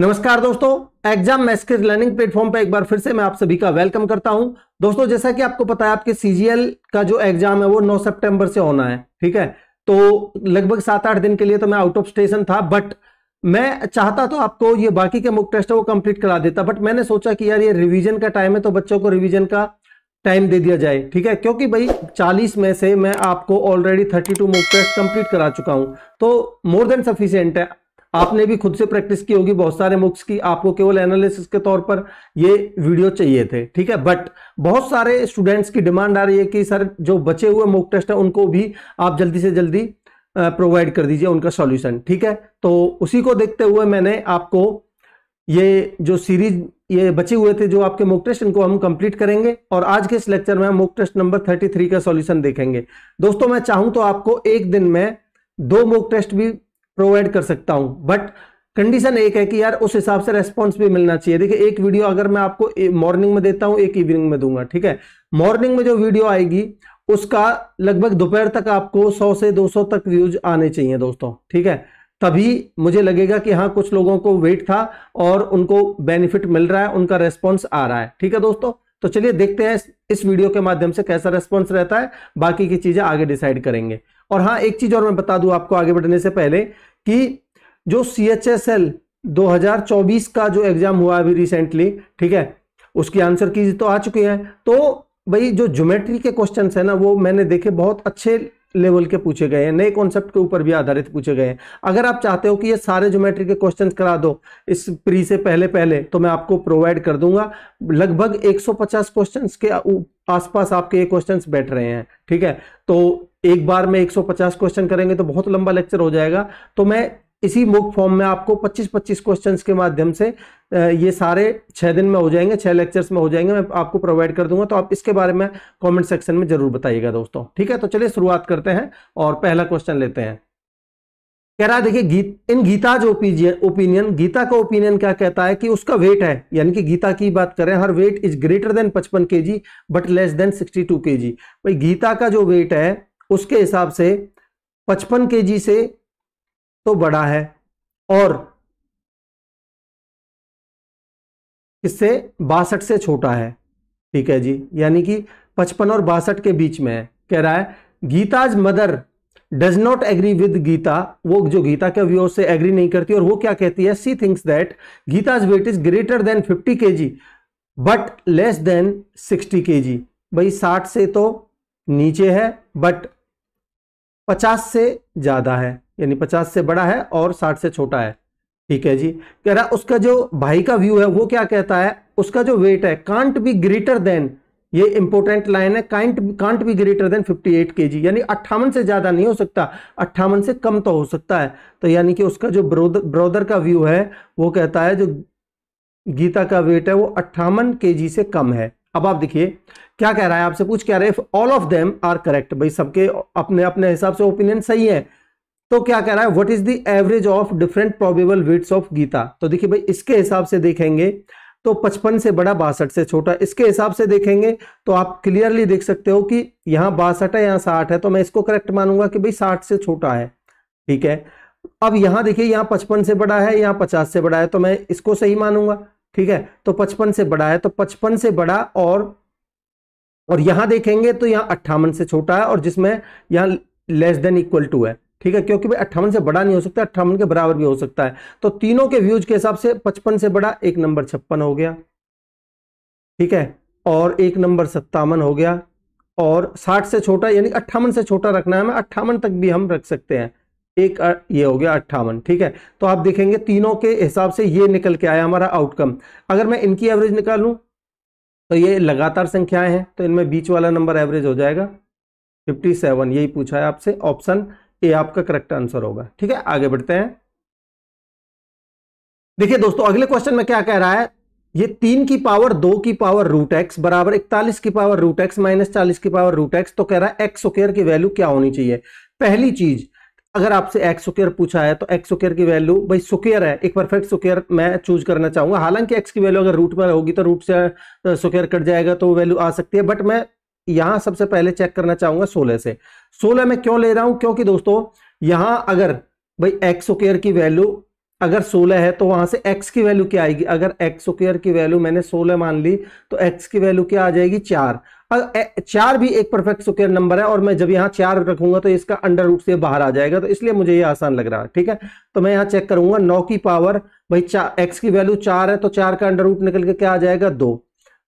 नमस्कार दोस्तों exam मैस्किज learning platform पर एक बार फिर से मैं आप सभी का वेलकम करता हूं दोस्तों जैसा कि आपको पता है आपके सीजीएल का जो एग्जाम है वो 9 सितंबर से होना है ठीक है तो लगभग सात आठ दिन के लिए तो मैं आउट ऑफ स्टेशन था बट मैं चाहता तो आपको ये बाकी के मुक टेस्ट है वो कंप्लीट करा देता बट मैंने सोचा कि यार ये रिविजन का टाइम है तो बच्चों को रिविजन का टाइम दे दिया जाए ठीक है क्योंकि भाई 40 में से मैं आपको ऑलरेडी 32 मुख टेस्ट कंप्लीट करा चुका हूं तो मोर देन सफिशियंट है आपने भी खुद से प्रैक्टिस की होगी बहुत सारे मुक्स की आपको केवल एनालिसिस के तौर पर ये वीडियो चाहिए थे ठीक है बट बहुत सारे स्टूडेंट्स की डिमांड आ रही है कि सर जो बचे हुए मुक टेस्ट है उनको भी आप जल्दी से जल्दी प्रोवाइड कर दीजिए उनका सॉल्यूशन ठीक है तो उसी को देखते हुए मैंने आपको ये जो सीरीज ये बचे हुए थे जो आपके मुक टेस्ट इनको हम कंप्लीट करेंगे और आज के इस लेक्चर में हम मुक टेस्ट नंबर 33 का सॉल्यूशन देखेंगे दोस्तों मैं चाहूं तो आपको एक दिन में दो मुक टेस्ट भी प्रोवाइड कर सकता हूं बट कंडीशन एक है कि यार उस हिसाब से रेस्पॉन्स भी मिलना चाहिए देखिए एक वीडियो अगर मैं आपको मॉर्निंग में देता हूं एक इवनिंग में दूंगा ठीक है मॉर्निंग में जो वीडियो आएगी उसका लगभग दोपहर तक आपको 100 से 200 तक व्यूज आने चाहिए दोस्तों ठीक है तभी मुझे लगेगा कि हाँ कुछ लोगों को वेट था और उनको बेनिफिट मिल रहा है उनका रेस्पॉन्स आ रहा है ठीक है दोस्तों तो चलिए देखते हैं इस वीडियो के माध्यम से कैसा रेस्पॉन्स रहता है बाकी की चीज़ें आगे डिसाइड करेंगे और हाँ एक चीज़ और मैं बता दू आपको आगे बढ़ने से पहले कि जो सी एच एस एल 2024 का जो एग्ज़ाम हुआ अभी रिसेंटली ठीक है उसकी आंसर की तो आ चुकी है तो भाई जो ज्योमेट्री के क्वेश्चन है ना वो मैंने देखे बहुत अच्छे लेवल के पूछे गए हैं नए कॉन्सेप्ट के ऊपर भी आधारित पूछे गए हैं अगर आप चाहते हो कि ये सारे ज्योमेट्री के क्वेश्चंस करा दो इस प्री से पहले पहले तो मैं आपको प्रोवाइड कर दूंगा लगभग 150 क्वेश्चंस के आसपास आपके ये क्वेश्चंस बैठ रहे हैं ठीक है तो एक बार में 150 क्वेश्चन करेंगे तो बहुत लंबा लेक्चर हो जाएगा तो मैं इसी मुक फॉर्म में आपको 25-25 क्वेश्चंस के माध्यम से ये सारे छः दिन में हो जाएंगे छः लेक्चर्स में हो जाएंगे मैं आपको प्रोवाइड कर दूंगा तो आप इसके बारे में कमेंट सेक्शन में जरूर बताइएगा दोस्तों ठीक है तो चलिए शुरुआत करते हैं और पहला क्वेश्चन लेते हैं कह रहा है देखिए गीत इन गीता जो ओपिनियन गीता का ओपिनियन क्या कहता है कि उसका वेट है यानी कि गीता की बात करें हर वेट इज ग्रेटर देन पचपन के but less than sixty two भाई गीता का जो वेट है उसके हिसाब से पचपन के से तो बड़ा है और इससे बासठ से छोटा है ठीक है जी यानी कि पचपन और बासठ के बीच में है कह रहा है Geeta's mother does not agree with Geeta वो जो गीता के व्यूअर्स से एग्री नहीं करती और वो क्या कहती है she thinks that Geeta's weight is greater than fifty K G but less than sixty K G भाई साठ से तो नीचे है बट पचास से ज्यादा है यानी पचास से बड़ा है और साठ से छोटा है ठीक है जी कह रहा उसका जो भाई का व्यू है वो क्या कहता है उसका जो वेट है कांट बी ग्रेटर देन ये इंपॉर्टेंट लाइन है can't can't be greater than 58 G यानी अट्ठावन से ज्यादा नहीं हो सकता अट्ठावन से कम तो हो सकता है तो यानी कि उसका जो ब्रोदर ब्रोदर का व्यू है वो कहता है जो गीता का वेट है वो अट्ठावन जी से कम है अब आप देखिए क्या कह रहा है आपसे पूछ क्या रहा है all of them are correct भाई सबके अपने अपने हिसाब से ओपिनियन सही है तो क्या कह रहा है what is the average of different probable weights of Geeta तो देखिए भाई इसके हिसाब से देखेंगे तो 55 से बड़ा बासठ से छोटा इसके हिसाब से देखेंगे तो आप क्लियरली देख सकते हो कि यहां बासठ है यहां साठ है तो मैं इसको करेक्ट मानूंगा कि भाई साठ से छोटा है ठीक है अब यहां देखिए यहां पचपन से बड़ा है यहाँ पचास से बड़ा है तो मैं इसको सही मानूंगा ठीक है तो पचपन से बड़ा है तो पचपन से बड़ा और और यहां देखेंगे तो यहाँ अट्ठावन से छोटा है और जिसमें यहां लेस देन इक्वल टू है ठीक है क्योंकि भाई अट्ठावन से बड़ा नहीं हो सकता अट्ठावन के बराबर भी हो सकता है तो तीनों के व्यूज के हिसाब से पचपन से बड़ा एक नंबर छप्पन हो गया ठीक है और एक नंबर सत्तावन हो गया और साठ से छोटा यानी अट्ठावन से छोटा रखना है हमें अट्ठावन तक भी हम रख सकते हैं एक ये हो गया अट्ठावन ठीक है तो आप देखेंगे तीनों के हिसाब से ये निकल के आया हमारा आउटकम अगर मैं इनकी एवरेज निकालू तो ये लगातार संख्याएं हैं तो इनमें बीच वाला नंबर एवरेज हो जाएगा 57 यही पूछा है आपसे ऑप्शन ये आपका करेक्ट आंसर होगा ठीक है आगे बढ़ते हैं देखिए दोस्तों अगले क्वेश्चन में क्या कह रहा है ये तीन की पावर दो की पावर रूट एक्स बराबर इकतालीस की पावर रूट एक्स माइनस चालीस की पावर रूट एक्स तो कह रहा है एक्स स्क्र की वैल्यू क्या होनी चाहिए पहली चीज अगर आपसे एक्स स्क्र पूछा है तो एक्स स्क्र की वैल्यू भाई सुकेयर है एक परफेक्ट सुकेयर मैं चूज करना चाहूंगा हालांकि एक्स की वैल्यू अगर रूट पर होगी तो रूट से स्क्र कट जाएगा तो वैल्यू आ सकती है बट मैं यहां सबसे पहले चेक करना चाहूंगा सोलह से सोलह में क्यों ले रहा हूं क्योंकि दोस्तों यहां अगर भाई एक्स ओकेयर की वैल्यू अगर 16 है तो वहां से x की वैल्यू क्या आएगी अगर एक्स ओकेयर की वैल्यू मैंने 16 मान ली तो x की वैल्यू क्या आ जाएगी चार अगर चार भी एक परफेक्ट सुकेयर नंबर है और मैं जब यहाँ चार रखूंगा तो इसका अंडर रूट से बाहर आ जाएगा तो इसलिए मुझे ये आसान लग रहा है ठीक है तो मैं यहाँ चेक करूंगा नौ की पावर भाई चार एक्स की वैल्यू चार है तो चार का अंडर रूट निकल के क्या आ जाएगा दो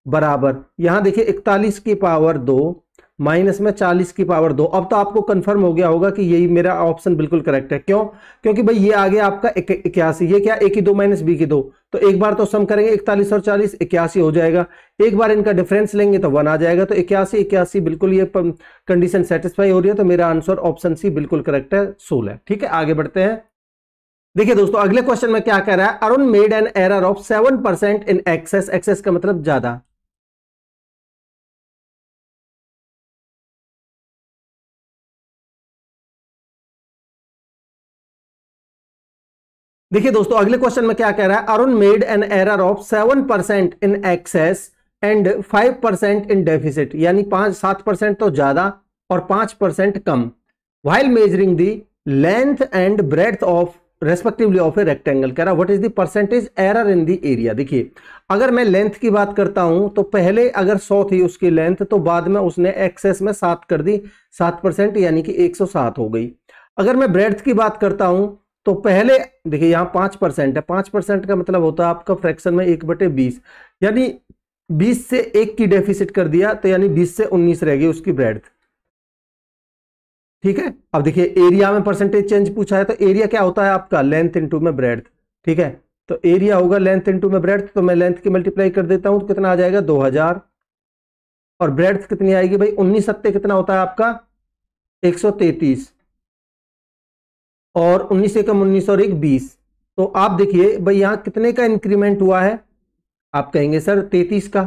बराबर यहां देखिए इकतालीस की पावर दो माइनस में चालीस की पावर दो अब तो आपको कंफर्म हो गया होगा कि यही मेरा ऑप्शन बिल्कुल करेक्ट है क्यों क्योंकि भाई ये आगे आपका इक्यासी ये क्या ए की दो माइनस बी की दो तो एक बार तो सम करेंगे इकतालीस और चालीस इक्यासी हो जाएगा एक बार इनका डिफरेंस लेंगे तो वन आ जाएगा तो इक्यासी इक्यासी बिल्कुल ये कंडीशन सेटिस्फाई हो रही है तो मेरा आंसर ऑप्शन सी बिल्कुल करेक्ट है सोलह ठीक है आगे बढ़ते हैं देखिए दोस्तों अगले क्वेश्चन में क्या कह रहा है Arun made an error of seven percent in excess excess का मतलब ज्यादा देखिए दोस्तों अगले क्वेश्चन में क्या कह रहा है Arun made an error of seven percent in excess and five percent in deficit यानी पांच सात परसेंट तो ज्यादा और पांच परसेंट कम while measuring the length and breadth of respectively of a rectangle कह रहा what is the percentage error in the area देखिए अगर मैं लेंथ की बात करता हूं तो पहले अगर 100 थी उसकी लेंथ तो बाद में उसने एक्सेस में सात कर दी सात परसेंट यानी कि 107 हो गई अगर मैं ब्रेथ की बात करता हूं तो पहले देखिए यहाँ पांच परसेंट है पांच परसेंट का मतलब होता है आपका फ्रैक्शन में एक बटे बीस यानी बीस से एक की डेफिसिट कर दिया तो यानी बीस से उन्नीस रह गई उसकी ब्रेड ठीक है अब देखिए एरिया में परसेंटेज चेंज पूछा है तो एरिया क्या होता है आपका लेंथ इंटू में ब्रेड ठीक है तो एरिया होगा लेंथ इंटू में ब्रेड तो मैं लेंथ की मल्टीप्लाई कर देता हूं तो कितना आ जाएगा दो हजार और ब्रेड कितनी आएगी भाई उन्नीस सत्ते कितना होता है आपका एक सौ तैतीस और उन्नीस एकम उन्नीस और एक बीस तो आप देखिए भाई यहां कितने का इंक्रीमेंट हुआ है आप कहेंगे सर तैतीस का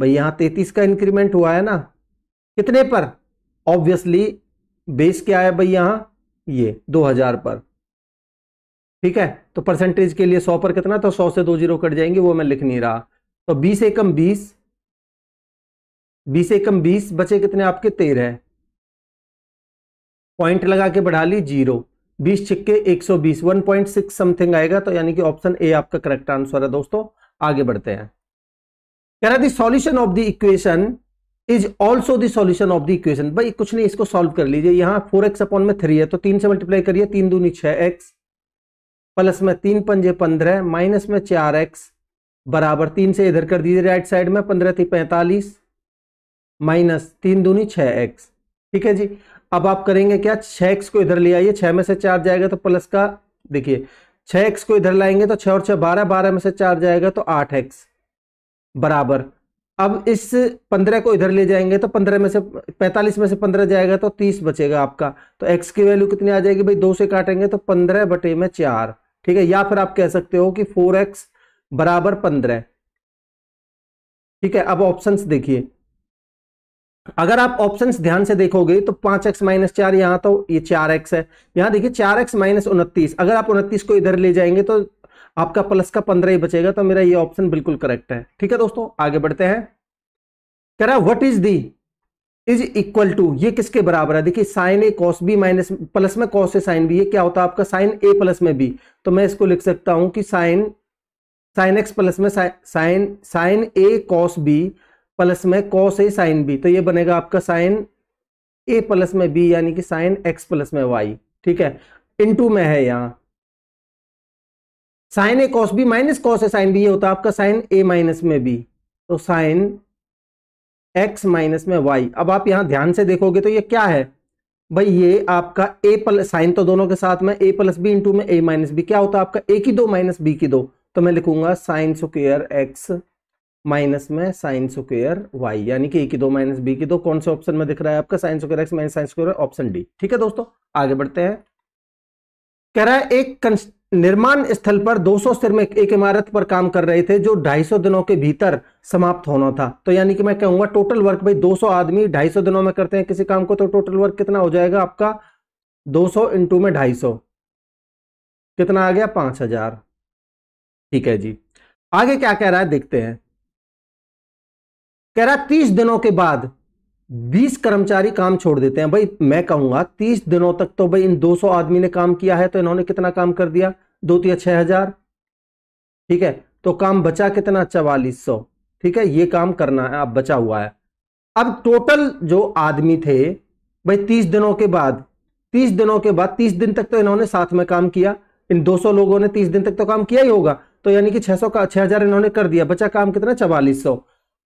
भाई यहां तैतीस का इंक्रीमेंट हुआ है ना कितने पर ऑब्वियसली बेस क्या है भाई यहां ये दो हजार पर ठीक है तो परसेंटेज के लिए सौ पर कितना तो सौ से दो जीरो कट जाएंगे वो मैं लिख नहीं रहा तो बीस एकम बीस बीस एकम बीस बचे कितने आपके तेरह पॉइंट लगा के बढ़ा ली जीरो बीस छिक्के एक सौ बीस वन पॉइंट सिक्स समथिंग आएगा तो यानी कि ऑप्शन ए आपका करेक्ट आंसर है दोस्तों आगे बढ़ते हैं कह रहा solution of the equation is also the solution of the equation भाई कुछ नहीं इसको सॉल्व कर लीजिए यहाँ फोर एक्स अपॉन में थ्री है तो तीन से मल्टीप्लाई करिए तीन दूनी छह एक्स प्लस में तीन पंजे पंद्रह माइनस में चार एक्स बराबर तीन से इधर कर दीजिए राइट साइड में पंद्रह थी पैंतालीस माइनस तीन दूनी छह एक्स ठीक है जी अब आप करेंगे क्या छह एक्स को इधर ले आइए छह में से चार जाएगा तो प्लस का देखिए छह एक्स को इधर लाएंगे तो छह और छह बारह बारह में से चार जाएगा तो आठ एक्स बराबर अब इस पंद्रह को इधर ले जाएंगे तो पंद्रह में से पैंतालीस में से पंद्रह जाएगा तो तीस बचेगा आपका तो एक्स की वैल्यू कितनी आ जाएगी भाई दो से काटेंगे तो पंद्रह बटे में चार ठीक है या फिर आप कह सकते हो कि फोर एक्स बराबर पंद्रह ठीक है अब ऑप्शंस देखिए अगर आप ऑप्शंस ध्यान से देखोगे तो पांच एक्स माइनस चार यहाँ तो ये चार एक्स है यहाँ देखिए चार एक्स माइनस उनतीस अगर आप उनतीस को इधर ले जाएंगे तो आपका प्लस का पंद्रह ही बचेगा तो मेरा ये ऑप्शन बिल्कुल करेक्ट है ठीक है दोस्तों आगे बढ़ते हैं कह रहा what is the is equal to ये किसके बराबर है देखिए sine A cos B minus plus में कॉस ए साइन बी ये क्या होता है आपका साइन ए प्लस में बी तो मैं इसको लिख सकता हूं कि साइन साइन एक्स प्लस में sine sine A cos B plus में कॉस ए साइन बी तो ये बनेगा आपका साइन ए प्लस में बी यानी कि साइन एक्स प्लस में वाई ठीक है इनटू में है यहां sine A cos B minus cos A sine B ये होता है आपका साइन ए माइनस में बी तो साइन एक्स माइनस में वाई अब आप यहां ध्यान से देखोगे तो ये क्या है भाई ये आपका ए प्लस साइन तो दोनों के साथ में ए प्लस बी इंटू में ए माइनस बी क्या होता है आपका ए की दो माइनस बी की दो तो मैं लिखूंगा साइन स्क्र एक्स माइनस में साइन स्क्वेयर वाई यानी कि ए की दो माइनस बी की दो कौन से ऑप्शन में दिख रहा है आपका sine square x minus sine square option D ठीक है दोस्तों आगे बढ़ते हैं कह रहा है एक निर्माण स्थल पर 200 सिर में एक इमारत पर काम कर रहे थे जो 250 दिनों के भीतर समाप्त होना था तो यानी कि मैं कहूंगा टोटल वर्क भाई 200 आदमी 250 दिनों में करते हैं किसी काम को तो टोटल वर्क कितना हो जाएगा आपका 200 सौ इंटू में ढाई कितना आ गया 5000 ठीक है जी आगे क्या कह रहा है देखते हैं कह रहा तीस दिनों के बाद बीस कर्मचारी काम छोड़ देते हैं भाई मैं कहूंगा तीस दिनों तक तो भाई इन दो सौ आदमी ने काम किया है तो इन्होंने कितना काम कर दिया दो तीन छह हजार ठीक है तो काम बचा कितना चवालीस सौ ठीक है ये काम करना है अब बचा हुआ है अब टोटल जो आदमी थे भाई तीस दिनों के बाद तीस दिनों के बाद तीस दिन तक तो इन्होंने साथ में काम किया इन दो सौ लोगों ने तीस दिन तक तो काम किया ही होगा तो यानी कि छह सौ का छह हजार इन्होंने कर दिया बचा काम कितना चवालीस सौ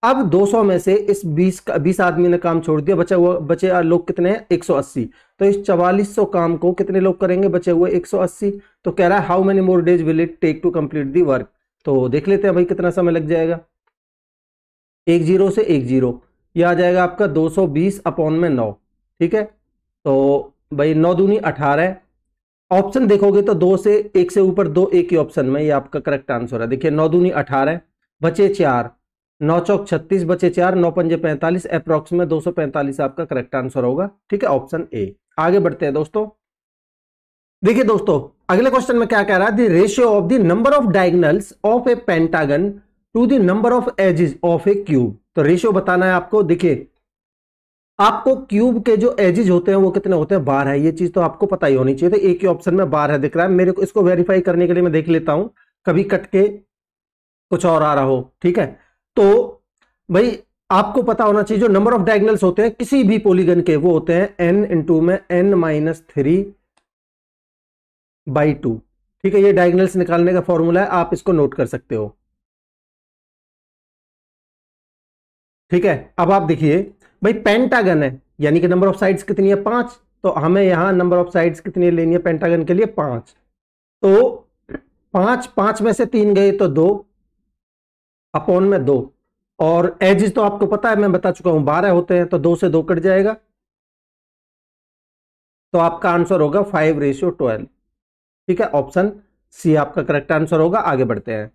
अब 200 में से इस 20 का बीस आदमी ने काम छोड़ दिया बचा हुआ बचे लोग कितने हैं 180 तो इस 4400 काम को कितने लोग करेंगे बचे हुए 180 तो कह रहा है how many more days will it take to complete the work तो देख लेते हैं भाई कितना समय लग जाएगा एक जीरो से एक जीरो ये आ जाएगा आपका 220 अपॉन में नौ ठीक है तो भाई नौ दूनी अठारह ऑप्शन देखोगे तो दो से एक से ऊपर दो एक ही ऑप्शन में ये आपका करेक्ट आंसर है देखिए नौ दूनी अठारह बचे चार नौ चौक छत्तीस बचे चार नौ पंजे पैंतालीस अप्रोक्स में दो सौ पैंतालीस आपका करेक्ट आंसर होगा ठीक है ऑप्शन ए आगे बढ़ते हैं दोस्तों देखिए दोस्तों अगले क्वेश्चन में क्या कह रहा है ratio of the number of diagonals of a pentagon to the number of edges of a cube तो रेशियो बताना है आपको देखिए आपको क्यूब के जो एजिज होते हैं वो कितने होते हैं बार है ये चीज तो आपको पता ही होनी चाहिए तो एक ही ऑप्शन में बार है दिख रहा है मेरे को इसको वेरीफाई करने के लिए मैं देख लेता हूं कभी कट के कुछ और आ रहा हो ठीक है तो भाई आपको पता होना चाहिए जो नंबर ऑफ डायगनल्स होते हैं किसी भी पोलीगन के वो होते हैं एन इंटू में n minus three by two ठीक है ये डायगनल्स निकालने का फॉर्मूला है आप इसको नोट कर सकते हो ठीक है अब आप देखिए भाई पेंटागन है यानी कि नंबर ऑफ साइड्स कितनी है पांच तो हमें यहां नंबर ऑफ साइड्स कितनी लेनी है पेंटागन के लिए पांच तो पांच पांच में से तीन गए तो दो अपॉन में दो और एजिस तो आपको पता है मैं बता चुका हूं बारह होते हैं तो दो से दो कट जाएगा तो आपका आंसर होगा फाइव रेशियो ट्वेल्व ठीक है ऑप्शन सी आपका करेक्ट आंसर होगा आगे बढ़ते हैं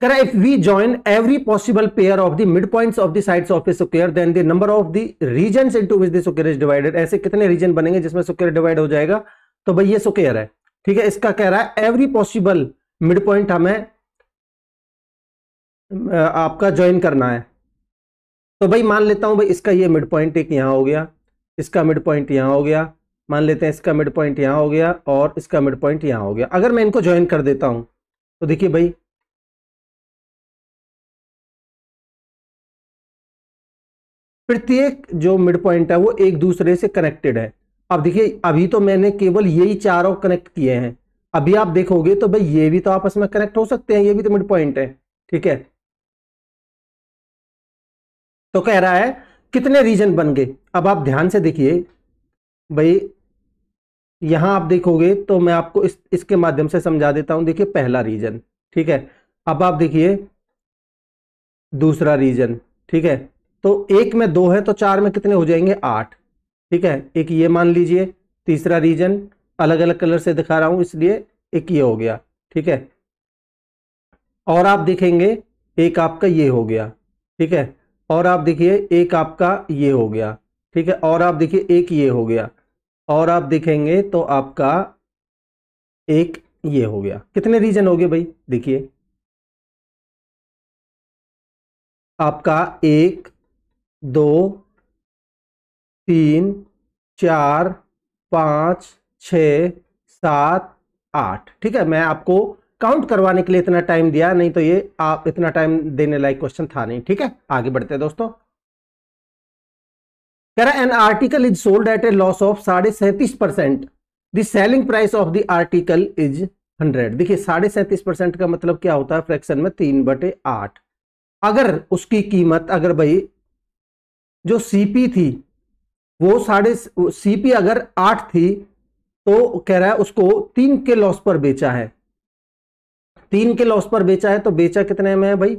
करा if we join every possible pair of the mid point of the side of the square then the number of the region into which the square is divided ऐसे कितने reason बनेंगे जिसमें सुकेयर डिवाइड हो जाएगा तो भाई ये सुकेयर है ठीक है इसका कह रहा है एवरी पॉसिबल मिड पॉइंट हमें आपका ज्वाइन करना है तो भाई मान लेता हूँ भाई इसका ये मिड पॉइंट एक यहाँ हो गया इसका मिड पॉइंट यहाँ हो गया मान लेते हैं इसका मिड पॉइंट यहाँ हो गया और इसका मिड पॉइंट यहाँ हो गया अगर मैं इनको ज्वाइन कर देता हूँ तो देखिए भाई प्रत्येक जो मिड पॉइंट है वो एक दूसरे से कनेक्टेड है अब देखिए अभी तो मैंने केवल यही चारों कनेक्ट किए हैं अभी आप देखोगे तो भाई ये भी तो आपस में कनेक्ट हो सकते हैं ये भी तो मिड पॉइंट है ठीक है तो कह रहा है कितने रीजन बन गए अब आप ध्यान से देखिए भाई यहां आप देखोगे तो मैं आपको इस इसके माध्यम से समझा देता हूं देखिए पहला रीजन ठीक है अब आप देखिए दूसरा रीजन ठीक है तो एक में दो है तो चार में कितने हो जाएंगे आठ ठीक है एक ये मान लीजिए तीसरा रीजन अलग अलग कलर से दिखा रहा हूं इसलिए एक ये हो गया ठीक है और आप देखेंगे एक आपका ये हो गया ठीक है और आप देखिए एक आपका ये हो गया ठीक है और आप देखिए एक ये हो गया और आप देखेंगे तो आपका एक ये हो गया कितने रीजन हो गए भाई देखिए आपका एक दो तीन चार पाँच छ सात आठ ठीक है मैं आपको काउंट करवाने के लिए इतना टाइम दिया नहीं तो ये आप इतना टाइम देने लायक क्वेश्चन था नहीं ठीक है आगे बढ़ते हैं दोस्तों कह रहा an article is sold at a loss of साढ़े सैंतीस percent the selling price of the article is hundred देखिए साढ़े सैंतीस परसेंट का मतलब क्या होता है फ्रैक्शन में तीन बटे आठ अगर उसकी कीमत अगर भाई जो सीपी थी वो साढ़े सीपी अगर आठ थी तो कह रहा है उसको तीन के लॉस पर बेचा है तीन के लॉस पर बेचा है तो बेचा कितने में है भाई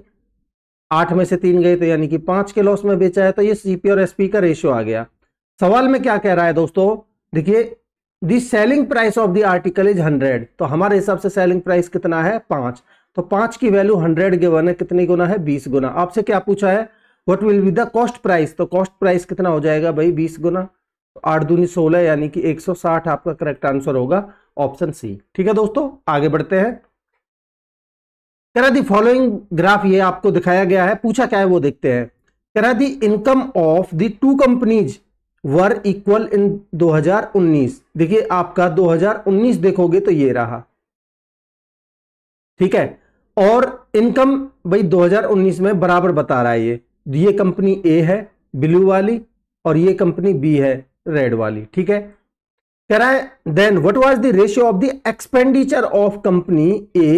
आठ में से तीन गए तो यानी कि पांच के लॉस में बेचा है तो ये सीपी और एसपी का रेशियो आ गया सवाल में क्या कह रहा है दोस्तों देखिए the selling price of the article is hundred तो हमारे हिसाब से सेलिंग प्राइस कितना है पांच तो पांच की वैल्यू हंड्रेड गिवन है कितने गुना है बीस गुना आपसे क्या पूछा है what will be the cost price तो कॉस्ट प्राइस कितना हो जाएगा भाई बीस गुना तो आठ दूनी सोलह यानी कि एक सौ साठ आपका करेक्ट आंसर होगा ऑप्शन सी ठीक है दोस्तों आगे बढ़ते हैं कह रहा दी फॉलोइंग ग्राफ ये आपको दिखाया गया है पूछा क्या है वो देखते हैं कह रहा the income of the two companies were equal in 2019 देखिए आपका 2019 देखोगे तो ये रहा ठीक है और इनकम भाई 2019 में बराबर बता रहा है ये तो ये कंपनी ए है ब्लू वाली और ये कंपनी बी है रेड वाली ठीक है कह रहा है then what was the ratio of the expenditure of company A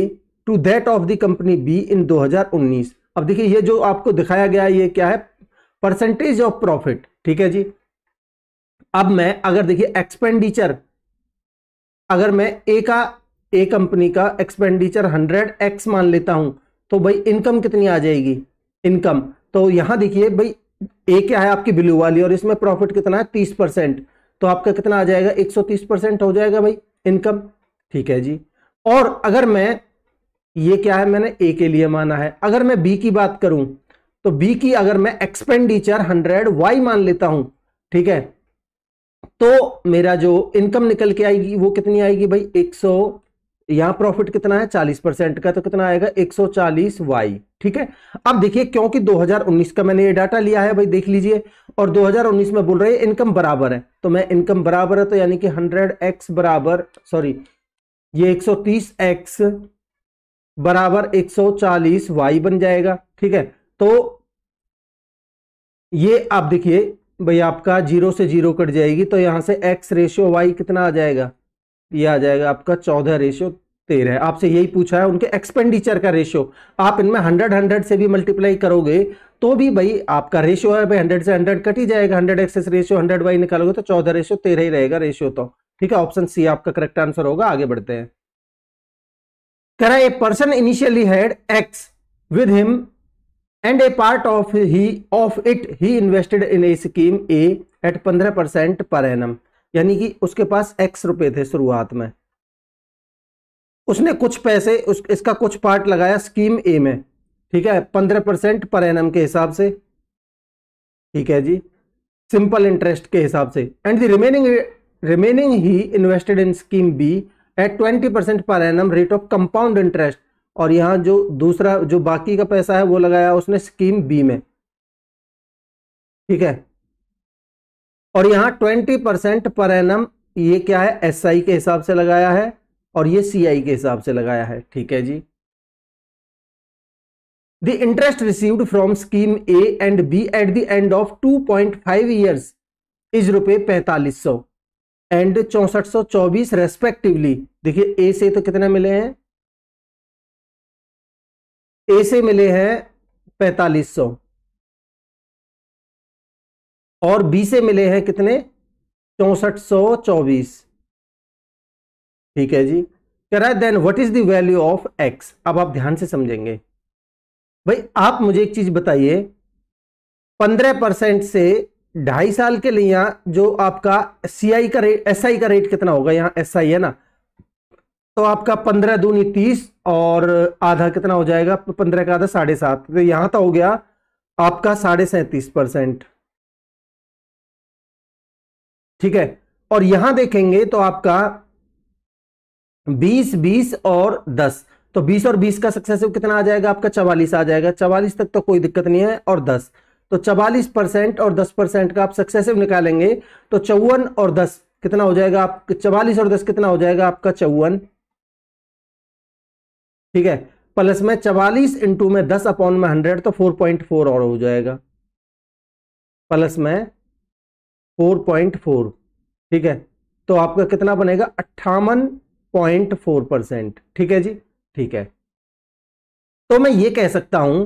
to that of the company B in 2019 अब देखिए ये जो आपको दिखाया गया ये क्या है परसेंटेज ऑफ प्रॉफिट ठीक है जी अब मैं अगर देखिए एक्सपेंडिचर अगर मैं ए का ए कंपनी का एक्सपेंडिचर हंड्रेड एक्स मान लेता हूं तो भाई इनकम कितनी आ जाएगी इनकम तो यहां देखिए भाई ए क्या है आपकी ब्लू वाली और इसमें प्रॉफिट कितना है तीस परसेंट तो आपका कितना आ जाएगा एक सौ तीस परसेंट हो जाएगा भाई इनकम ठीक है जी और अगर मैं ये क्या है मैंने ए के लिए माना है अगर मैं बी की बात करूं तो बी की अगर मैं एक्सपेंडिचर हंड्रेड वाई मान लेता हूं ठीक है तो मेरा जो इनकम निकल के आएगी वो कितनी आएगी भाई 100 यहां प्रॉफिट कितना है 40 परसेंट का तो कितना आएगा 140 वाई ठीक है अब देखिए क्योंकि 2019 का मैंने ये डाटा लिया है भाई देख लीजिए और 2019 में बोल रहे हैं इनकम बराबर है तो मैं इनकम बराबर है तो यानी कि 100x बराबर सॉरी ये 130x बराबर चालीस वाई बन जाएगा ठीक है तो ये आप देखिए भाई आपका जीरो से जीरो कट जाएगी तो यहां से एक्स रेशियो वाई कितना आ जाएगा ये आ जाएगा आपका चौदह रेशियो तेरह आपसे यही पूछा है उनके एक्सपेंडिचर का रेशियो आप इनमें हंड्रेड हंड्रेड से भी मल्टीप्लाई करोगे तो भी भाई आपका रेशियो है भाई हंड्रेड से हंड्रेड कट ही जाएगा hundred x is ratio hundred y निकालोगे तो चौदह रेशियो तेरह ही रहेगा रेशियो तो ठीक है ऑप्शन सी आपका करेक्ट आंसर होगा आगे बढ़ते हैं कह रहा है a person initially had x with him and a part of he of it he invested in a scheme A at पंद्रह परसेंट पर एनम यानी कि उसके पास एक्स रुपए थे शुरुआत में उसने कुछ पैसे उस इसका कुछ पार्ट लगाया स्कीम ए में ठीक है पंद्रह परसेंट पर एनम के हिसाब से ठीक है जी सिंपल इंटरेस्ट के हिसाब से and the remaining remaining he invested in scheme B at twenty percent per annum rate of compound interest और यहाँ जो दूसरा जो बाकी का पैसा है वो लगाया उसने स्कीम बी में ठीक है और यहाँ ट्वेंटी परसेंट पर एम ये क्या है एस आई के हिसाब से लगाया है और ये सी आई के हिसाब से लगाया है ठीक है जी the interest received from scheme A and B at the end of two point five years is रुपये पैंतालीस सौ एंड चौसठ सौ चौबीस रेस्पेक्टिवली देखिए ए से तो कितने मिले हैं ए से मिले हैं पैतालीस सौ और बी से मिले हैं कितने चौसठ सौ चौबीस ठीक है जी कह रहा है then what is the value of x अब आप ध्यान से समझेंगे भाई आप मुझे एक चीज बताइए पंद्रह परसेंट से ढाई साल के लिए यहाँ जो आपका सी का रेट एस का रेट कितना होगा यहाँ एस आई है ना तो आपका पंद्रह दूनी तीस और आधा कितना हो जाएगा पंद्रह का आधा साढ़े सात तो यहाँ तो हो गया आपका साढ़े सैंतीस परसेंट ठीक है और यहां देखेंगे तो आपका बीस बीस और दस तो बीस और बीस का सक्सेसिव कितना आ जाएगा आपका चवालीस आ जाएगा चवालीस तक तो कोई दिक्कत नहीं है और दस तो चवालीस परसेंट और दस परसेंट का आप सक्सेसिव निकालेंगे तो चौवन और दस कितना हो जाएगा आप चवालीस और दस कितना हो जाएगा आपका चौवन ठीक है प्लस में चवालीस इंटू में दस अपॉन में हंड्रेड तो फोर पॉइंट फोर और हो जाएगा प्लस में फोर पॉइंट फोर ठीक है तो आपका कितना बनेगा अट्ठावन पॉइंट फोर परसेंट ठीक है जी ठीक है तो मैं ये कह सकता हूं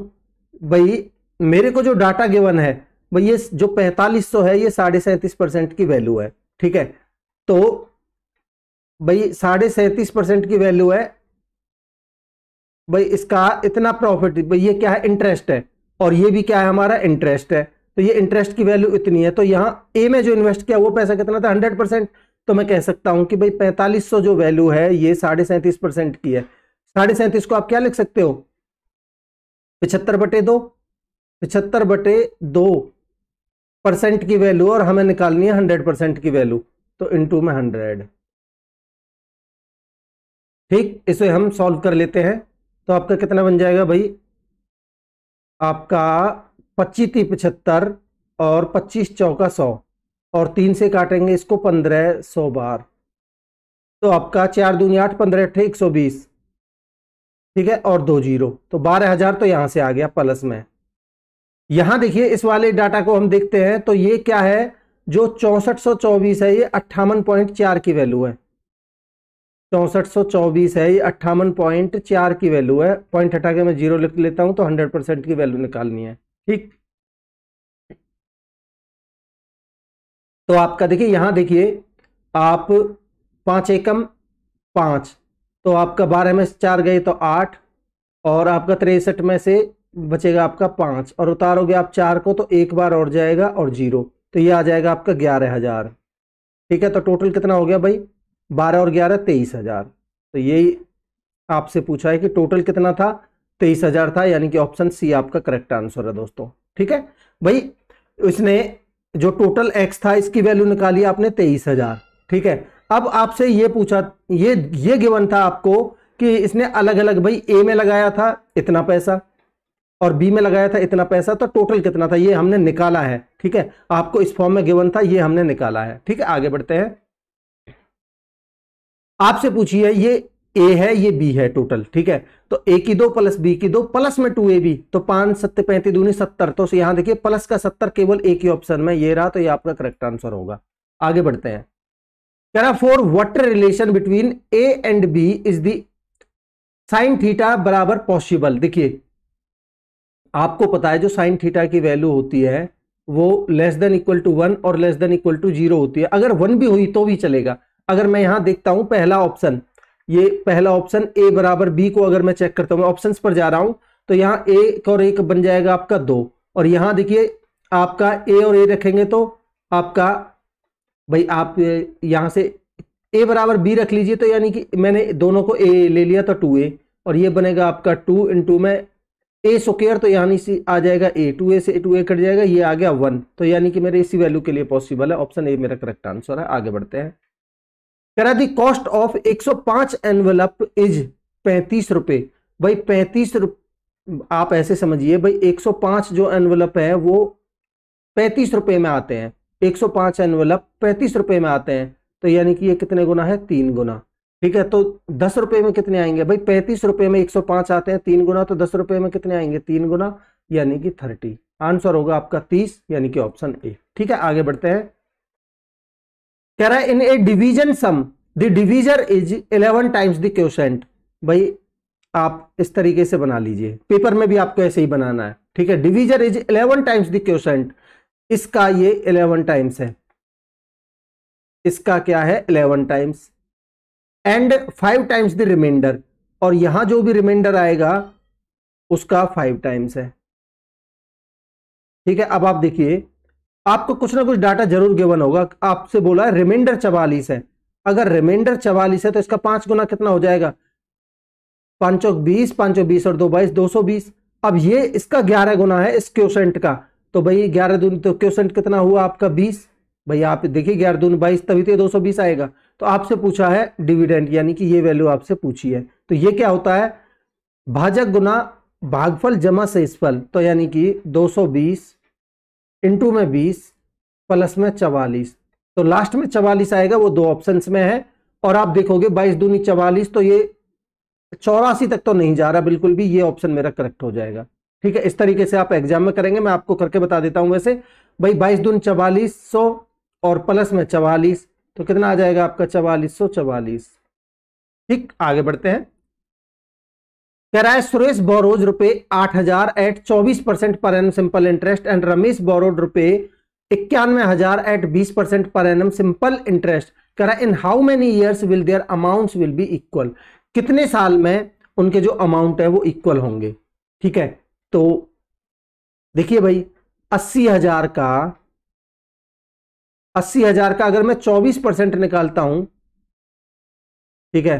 भाई मेरे को जो डाटा गिवन है भाई ये जो पैंतालीस सौ है ये साढ़े सैंतीस परसेंट की वैल्यू है ठीक है तो भाई साढ़े सैंतीस परसेंट की वैल्यू है भाई इसका इतना प्रॉफिट भाई ये क्या है इंटरेस्ट है और ये भी क्या है हमारा इंटरेस्ट है तो ये इंटरेस्ट की वैल्यू इतनी है तो यहाँ ए में जो इन्वेस्ट किया वो पैसा कितना था हंड्रेड परसेंट तो मैं कह सकता हूं कि भाई पैंतालीस सौ जो वैल्यू है ये साढ़े सैंतीस परसेंट की है साढ़े सैंतीस को आप क्या लिख सकते हो पिछहत्तर बटे दो पिछहत्तर बटे दो परसेंट की वैल्यू और हमें निकालनी है हंड्रेड परसेंट की वैल्यू तो इनटू में हंड्रेड ठीक इसे हम सॉल्व कर लेते हैं तो आपका कितना बन जाएगा भाई आपका पच्चीस ती पचहत्तर और पच्चीस चौका सौ और तीन से काटेंगे इसको पंद्रह सौ बार तो आपका चार दूनी आठ पंद्रह अठे एक सौ बीस ठीक है और दो जीरो तो बारह हजार तो यहां से आ गया प्लस में यहां देखिए इस वाले डाटा को हम देखते हैं तो ये क्या है जो चौसठ है ये अट्ठावन की वैल्यू है चौसठ है ये अट्ठावन की वैल्यू है पॉइंट हटा के मैं जीरो लिख लेता हूं तो हंड्रेड परसेंट की वैल्यू निकालनी है ठीक तो आपका देखिए यहां देखिए आप पांच एकम पांच तो आपका बारह में से चार गए तो आठ और आपका तिरसठ में से बचेगा आपका पाँच और उतारोगे आप चार को तो एक बार और जाएगा और जीरो तो ये आ जाएगा आपका ग्यारह हज़ार ठीक है तो टोटल कितना हो गया भाई बारह और ग्यारह तेईस हज़ार तो यही आपसे पूछा है कि टोटल कितना था तेईस हज़ार था यानी कि ऑप्शन सी आपका करेक्ट आंसर है दोस्तों ठीक है भाई इसने जो टोटल एक्स था इसकी वैल्यू निकाली आपने तेईस हज़ार ठीक है अब आपसे ये पूछा ये ये गिवन था आपको कि इसने अलग अलग भाई ए में लगाया था इतना पैसा और बी में लगाया था इतना पैसा तो टोटल कितना था ये हमने निकाला है ठीक है आपको इस फॉर्म में गिवन था ये हमने निकाला है ठीक है आगे बढ़ते हैं आपसे पूछिए ये ए है ये बी है टोटल ठीक है तो ए की दो प्लस बी की दो प्लस में टू ए बी तो पांच सत्य पैंतीस दूनी सत्तर तो यहां देखिए प्लस का सत्तर केवल एक ही ऑप्शन में ये रहा तो ये आपका करेक्ट आंसर होगा आगे बढ़ते हैं कह रहा for what relation between A and B is the sine theta बराबर पॉसिबल देखिए आपको पता है जो साइन थीटा की वैल्यू होती है वो less than equal to one और less than equal to zero होती है अगर वन भी हुई तो भी चलेगा अगर मैं यहां देखता हूं पहला ऑप्शन ये पहला ऑप्शन ए बराबर बी को अगर मैं चेक करता हूं ऑप्शन पर जा रहा हूं तो यहाँ ए और एक बन जाएगा आपका दो और यहां देखिए आपका ए और ए रखेंगे तो आपका भाई आप यहां से ए बराबर बी रख लीजिए तो यानी कि मैंने दोनों को ए ले लिया तो टू ए और ये बनेगा आपका टू इन टू में ए स्क्र तो यानी सी आ जाएगा ए टू ए से टू ए कट जाएगा ये आ गया वन तो यानी कि मेरे इसी वैल्यू के लिए पॉसिबल है ऑप्शन ए मेरा करेक्ट आंसर है आगे बढ़ते हैं कह रहा थी कॉस्ट ऑफ 105 एनवेलप इज पैंतीस रुपए भाई पैंतीस रुप आप ऐसे समझिए भाई 105 जो एनवेलप है वो पैंतीस रुपए में आते हैं 105 एनवेलप पैंतीस रुपए में आते हैं तो यानी कि ये कितने गुना है तीन गुना ठीक है तो दस रुपए में कितने आएंगे भाई पैंतीस रुपए में एक सौ पांच आते हैं तीन गुना तो दस रुपए में कितने आएंगे तीन गुना यानी कि थर्टी आंसर होगा आपका तीस यानी कि ऑप्शन ए ठीक है आगे बढ़ते हैं कह रहा है in a division sum the divisor is eleven times the quotient भाई आप इस तरीके से बना लीजिए पेपर में भी आपको ऐसे ही बनाना है ठीक है divisor is eleven times the quotient इसका ये इलेवन टाइम्स है इसका क्या है eleven times and five times the remainder और यहां जो भी रिमाइंडर आएगा उसका फाइव टाइम्स है ठीक है अब आप देखिए आपको कुछ ना कुछ डाटा जरूर गिवन होगा आपसे बोला है रिमाइंडर चवालीस है अगर रिमाइंडर चवालीस है तो इसका पांच गुना कितना हो जाएगा पांचो बीस पांचो बीस और दो बाईस दो सौ बीस अब ये इसका ग्यारह गुना है इस क्योसेंट का तो भाई ग्यारह दून तो क्वेश्चन कितना हुआ आपका बीस भाई आप देखिए ग्यारह दून बाईस तभी तो दो सौ बीस आएगा तो आपसे पूछा है डिविडेंड यानी कि ये वैल्यू आपसे पूछी है तो ये क्या होता है भाजक गुना भागफल जमा शेषफल तो यानी कि 220 इंटू में बीस प्लस में 44 तो लास्ट में 44 आएगा वो दो ऑप्शंस में है और आप देखोगे 22 दूनी 44 तो ये चौरासी तक तो नहीं जा रहा बिल्कुल भी ये ऑप्शन मेरा करेक्ट हो जाएगा ठीक है इस तरीके से आप एग्जाम में करेंगे मैं आपको करके बता देता हूं वैसे भाई बाईस दून चवालीस सौ और प्लस में चवालीस तो कितना आ जाएगा आपका चवालीस सौ चवालीस ठीक आगे बढ़ते हैं कह रहा है सुरेश बोरोज रुपए आठ हजार एट चौबीस percent per annum simple interest and Ramesh borrowed रुपए इक्यानवे हजार एट बीस percent per annum simple interest कह रहा है in how many years will their amounts will be equal कितने साल में उनके जो अमाउंट है वो इक्वल होंगे ठीक है तो देखिए भाई अस्सी हजार का अस्सी हजार का अगर मैं चौबीस परसेंट निकालता हूं ठीक है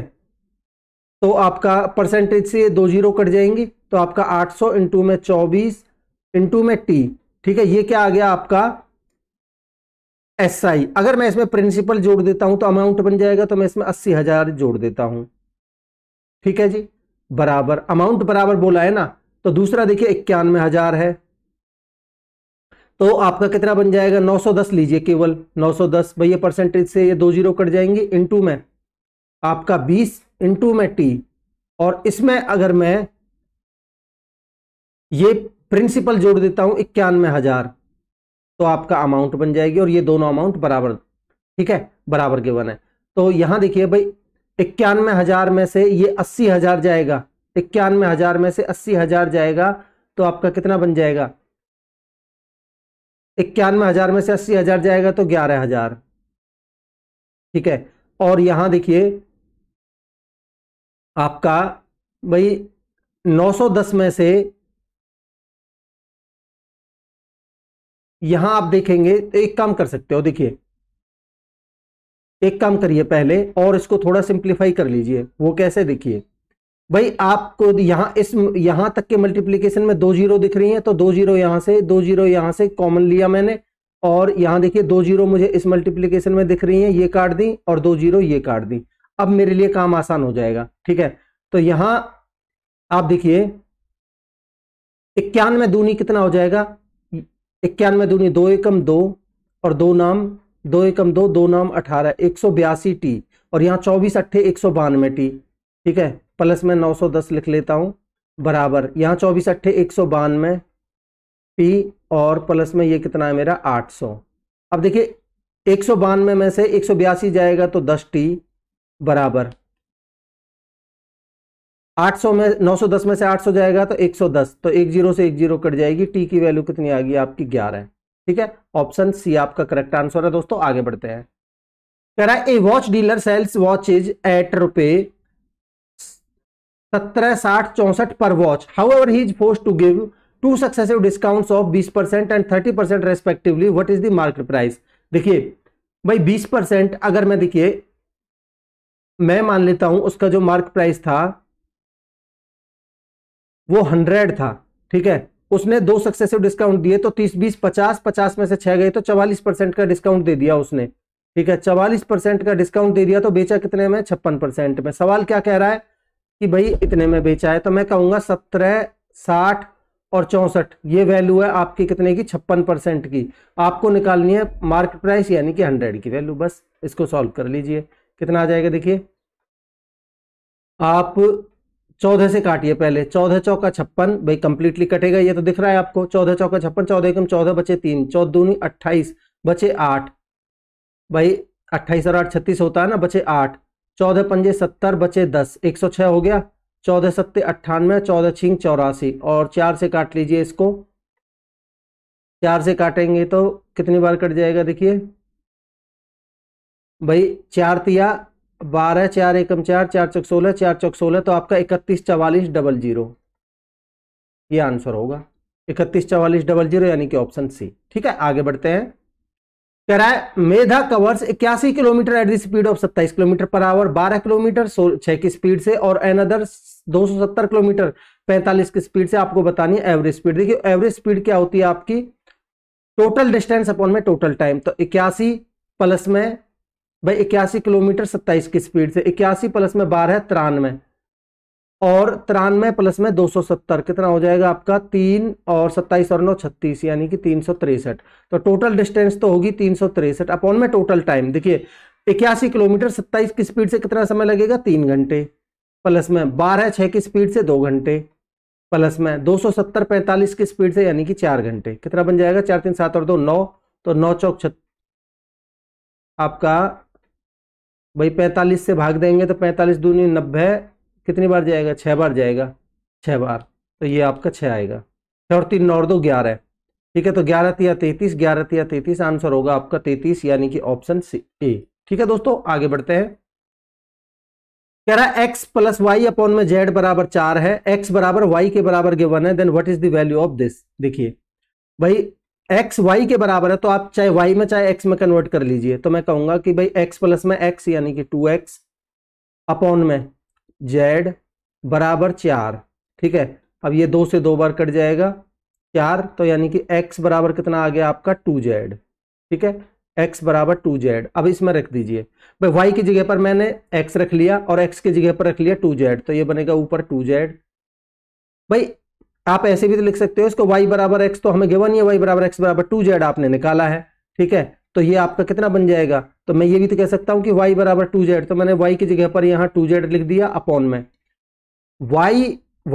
तो आपका परसेंटेज से दो जीरो कट जाएंगी तो आपका आठ सौ इंटू में चौबीस इंटू में टी ठीक है ये क्या आ गया आपका एस आई अगर मैं इसमें प्रिंसिपल जोड़ देता हूं तो अमाउंट बन जाएगा तो मैं इसमें अस्सी हजार जोड़ देता हूं ठीक है जी बराबर अमाउंट बराबर बोला है ना तो दूसरा देखिए इक्यानवे हजार है तो आपका कितना बन जाएगा 910 लीजिए केवल 910 भैया परसेंटेज से ये दो जीरो कट जाएंगे इनटू में आपका 20 इनटू में टी और इसमें अगर मैं ये प्रिंसिपल जोड़ देता हूं इक्यानवे हजार तो आपका अमाउंट बन जाएगी और ये दोनों अमाउंट बराबर ठीक है बराबर के बने तो यहां देखिए भाई इक्यानवे हजार में से ये अस्सी हजार जाएगा इक्यानवे हजार में से अस्सी हजार जाएगा तो आपका कितना बन जाएगा इक्यानवे हज़ार में से अस्सी हज़ार जाएगा तो ग्यारह हज़ार ठीक है और यहां देखिए आपका भाई 910 में से यहां आप देखेंगे तो एक काम कर सकते हो देखिए एक काम करिए पहले और इसको थोड़ा सिंप्लीफाई कर लीजिए वो कैसे देखिए भाई आपको यहाँ इस यहाँ तक के मल्टीप्लीकेशन में दो जीरो दिख रही है तो दो जीरो यहाँ से दो जीरो यहाँ से कॉमन लिया मैंने और यहाँ देखिए दो जीरो मुझे इस मल्टीप्लीकेशन में दिख रही है ये काट दी और दो जीरो ये काट दी अब मेरे लिए काम आसान हो जाएगा ठीक है तो यहाँ आप देखिए इक्यानवे दूनी कितना हो जाएगा इक्यानवे दूनी दो एकम दो और दो नाम दो एकम दो दो नाम अठारह एक सौ बयासी टी और यहाँ चौबीस अट्ठे एक सौ बानवे टी ठीक है प्लस में 910 लिख लेता हूँ बराबर यहाँ चौबीस अट्ठे एक सौ बानवे पी और प्लस में ये कितना है मेरा 800 अब देखिए एक सौ बानवे में से एक सौ बयासी जाएगा तो दस टी बराबर 800 में 910 में से 800 जाएगा तो 110 तो एक जीरो से एक जीरो कट जाएगी टी की वैल्यू कितनी आ गई आपकी 11 ठीक है ऑप्शन सी आपका करेक्ट आंसर है दोस्तों आगे बढ़ते हैं कह रहा है a watch dealer sells watches at रुपए सत्रह साठ चौसठ per watch however he is force to give two successive discount of बीस percent and thirty percent respectively what is the market price देखिए भाई बीस परसेंट अगर मैं देखिए मैं मान लेता हूं उसका जो मार्क प्राइस था वो हंड्रेड था ठीक है उसने दो सक्सेसिव डिस्काउंट दिए तो तीस बीस पचास पचास में से छह गए तो चवालीस परसेंट का डिस्काउंट दे दिया उसने ठीक है चवालीस परसेंट का डिस्काउंट दे दिया तो बेचा कितने में छप्पन परसेंट में सवाल क्या कह रहा है कि भाई इतने में बेचा है तो मैं कहूंगा सत्रह साठ और चौंसठ ये वैल्यू है आपकी कितने की छप्पन परसेंट की आपको निकालनी है मार्केट प्राइस यानी कि हंड्रेड की वैल्यू बस इसको सॉल्व कर लीजिए कितना आ जाएगा देखिए आप चौदह से काटिए पहले चौदह चौका छप्पन भाई कंप्लीटली कटेगा ये तो दिख रहा है आपको चौदह चौका छप्पन चौदह एकम चौदह बचे तीन चौदह दूनी अट्ठाईस बचे आठ भाई अट्ठाईस और आठ छत्तीस होता है ना बचे आठ चौदह पंजे सत्तर बचे दस एक सौ छः हो गया चौदह सत्ते अट्ठानवे चौदह छींग चौरासी और चार से काट लीजिए इसको चार से काटेंगे तो कितनी बार कट जाएगा देखिए भाई चार तिया बारह चार एकम चार चार चौक सोलह चार चौक सोलह तो आपका इकतीस चवालीस डबल जीरो ये आंसर होगा इकतीस चवालीस डबल जीरो यानी कि ऑप्शन सी ठीक है आगे बढ़ते हैं कह रहा है मेधा कवर्स इक्यासी kilometre at the speed of सत्ताईस किलोमीटर पर आवर बारह किलोमीटर छह की स्पीड से और सौ 270 किलोमीटर 45 की स्पीड से आपको बतानी है एवरेज स्पीड देखिए एवरेज स्पीड क्या होती है आपकी टोटल डिस्टेंस अपॉन में टोटल टाइम तो इक्यासी प्लस में भाई इक्यासी किलोमीटर सत्ताईस की स्पीड से इक्यासी प्लस में बारह तिरानवे और तिरानवे प्लस में 270 कितना हो जाएगा आपका तीन और सत्ताईस और नौ छत्तीस यानी कि तीन तो टोटल डिस्टेंस तो होगी तीन अपॉन में टोटल टाइम देखिए इक्यासी किलोमीटर सत्ताईस की स्पीड से कितना समय लगेगा तीन घंटे प्लस में बारह छः की स्पीड से दो घंटे प्लस में दो सौ सत्तर पैंतालीस की स्पीड से यानी कि चार घंटे कितना बन जाएगा चार तीन सात और दो नौ तो नौ चौक छत आपका भाई पैंतालीस से भाग देंगे तो पैंतालीस दूनी नब्बे कितनी बार जाएगा छः बार जाएगा छः बार तो ये आपका छः आएगा छः और तीन नौ और दो ग्यारह ठीक है तो ग्यारह तिया तैतीस ग्यारह तिया तैतीस आंसर होगा आपका तैतीस यानी कि ऑप्शन सी ए ठीक है दोस्तों आगे बढ़ते हैं कह रहा है एक्स प्लस वाई अपॉन में जेड बराबर चार है एक्स बराबर वाई के बराबर गिवन है then what is the value of this देखिए भाई एक्स वाई के बराबर है तो आप चाहे वाई में चाहे एक्स में कन्वर्ट कर लीजिए तो मैं कहूंगा कि भाई एक्स प्लस में एक्स यानी कि टू एक्स अपॉन में जेड बराबर चार ठीक है अब ये दो से दो बार कट जाएगा चार तो यानी कि एक्स बराबर कितना आ गया आपका टू जेड ठीक है एक्स बराबर टू जेड अब इसमें रख दीजिए भाई वाई की जगह पर मैंने एक्स रख लिया और एक्स की जगह पर रख लिया टू जेड तो ये बनेगा ऊपर टू जेड भाई आप ऐसे भी तो लिख सकते हो इसको वाई बराबर एक्स तो हमें गिवन ही है वाई बराबर एक्स बराबर टू जेड आपने निकाला है ठीक है तो ये आपका कितना बन जाएगा तो मैं ये भी तो कह सकता हूं कि y बराबर टू जेड तो मैंने y की जगह पर यहां टू जेड लिख दिया अपॉन में y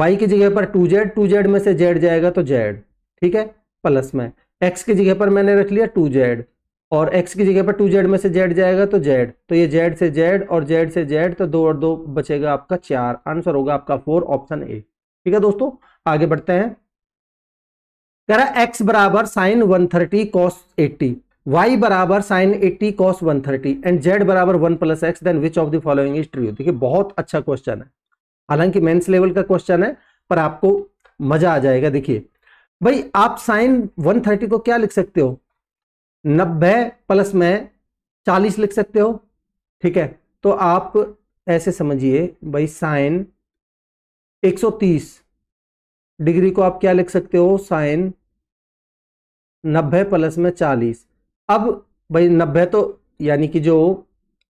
y की जगह पर टू जेड टू जेड में से जेड जाएगा तो जेड ठीक है प्लस में x की जगह पर मैंने रख लिया टू जेड और x की जगह पर टू जेड में से जेड जाएगा तो जेड तो ये जेड से जेड और जेड से जेड तो दो और दो बचेगा आपका चार आंसर होगा आपका फोर ऑप्शन ए ठीक है दोस्तों आगे बढ़ते हैं कह रहा एक्स बराबर sine one thirty cos eighty y बराबर sine eighty cos one thirty and z बराबर one plus x then which of the following is true देखिए बहुत अच्छा क्वेश्चन है हालांकि मेंस लेवल का क्वेश्चन है पर आपको मजा आ जाएगा देखिए भाई आप साइन 130 को क्या लिख सकते हो नब्बे प्लस में 40 लिख सकते हो ठीक है तो आप ऐसे समझिए भाई साइन 130 डिग्री को आप क्या लिख सकते हो साइन नब्बे प्लस में 40 अब भाई नब्बे तो यानी कि जो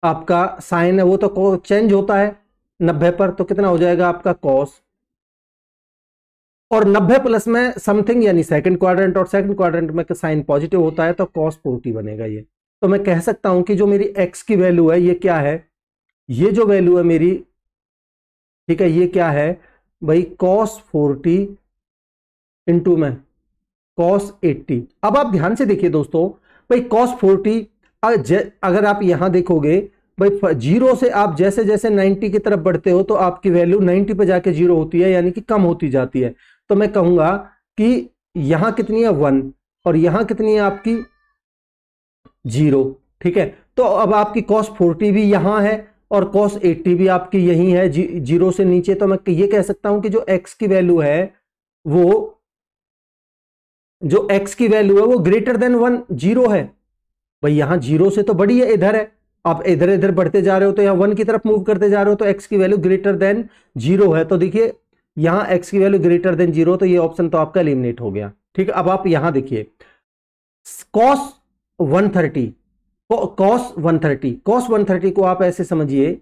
आपका साइन है वो तो चेंज होता है नब्बे पर तो कितना हो जाएगा आपका कॉस और नब्बे प्लस में समथिंग यानी सेकंड क्वाड्रेंट और सेकंड क्वाड्रेंट में साइन पॉजिटिव होता है तो कॉस फोर्टी बनेगा ये तो मैं कह सकता हूं कि जो मेरी एक्स की वैल्यू है ये क्या है ये जो वैल्यू है मेरी ठीक है ये क्या है भाई कॉस फोर्टी इंटू में कॉस एट्टी अब आप ध्यान से देखिए दोस्तों भाई कॉस फोर्टी अगर आप यहां देखोगे भाई जीरो से आप जैसे जैसे 90 की तरफ बढ़ते हो तो आपकी वैल्यू 90 पे जाके जीरो होती है यानी कि कम होती जाती है तो मैं कहूंगा कि यहां कितनी है वन और यहां कितनी है आपकी जीरो ठीक है तो अब आपकी कॉस फोर्टी भी यहां है और कॉस एट्टी भी आपकी यही है जी, जीरो से नीचे तो मैं ये कह सकता हूं कि जो एक्स की वैल्यू है वो जो एक्स की वैल्यू है वो ग्रेटर देन वन जीरो है भाई यहां जीरो से तो बड़ी है इधर है आप इधर इधर बढ़ते जा रहे हो तो यहां वन की तरफ मूव करते जा रहे हो तो एक्स की वैल्यू ग्रेटर देन जीरो है तो देखिए यहां एक्स की वैल्यू ग्रेटर देन जीरो तो ये ऑप्शन तो आपका एलिमिनेट हो गया ठीक है अब आप यहां देखिए cos one thirty cos one thirty cos one thirty को आप ऐसे समझिए